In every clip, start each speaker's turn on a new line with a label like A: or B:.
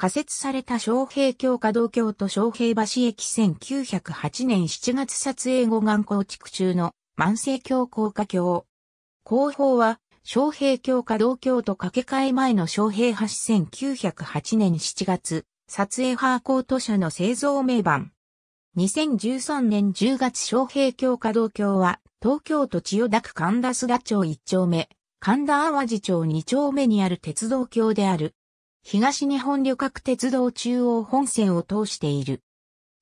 A: 仮設された昌平京華道橋と昌平橋駅1908年7月撮影後岩構築中の万世京高架橋。後方は、昌平京華道橋と掛け替え前の昌平橋1908年7月、撮影ハーコート社の製造名板。2013年10月昌平京華道橋は、東京都千代田区神田須町1丁目、神田淡路町2丁目にある鉄道橋である。東日本旅客鉄道中央本線を通している。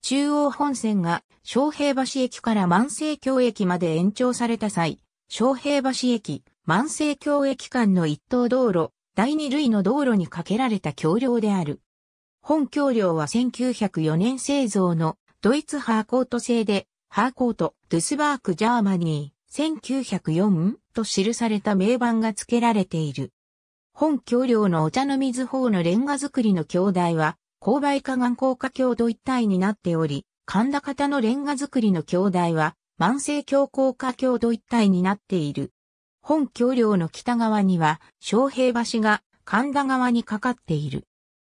A: 中央本線が昌平橋駅から万世橋駅まで延長された際、昌平橋駅、万世橋駅間の一等道路、第二類の道路に架けられた橋梁である。本橋梁は1904年製造のドイツハーコート製で、ハーコート、ドゥスバーク・ジャーマニー、1904と記された名板が付けられている。本橋梁のお茶の水法のレンガ造りの橋台は、勾配化岩高架橋と一体になっており、神田方のレンガ造りの橋台は、万世橋高架橋と一体になっている。本橋梁の北側には、昌平橋が神田側にかかっている。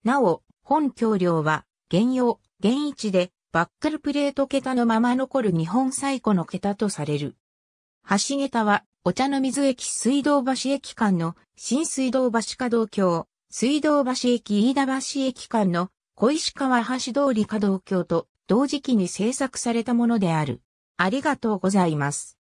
A: なお、本橋梁は、原用、原置で、バックルプレート桁のまま残る日本最古の桁とされる。橋桁は、お茶の水駅水道橋駅間の新水道橋稼働橋、水道橋駅飯田橋駅間の小石川橋通り稼働橋と同時期に制作されたものである。ありがとうございます。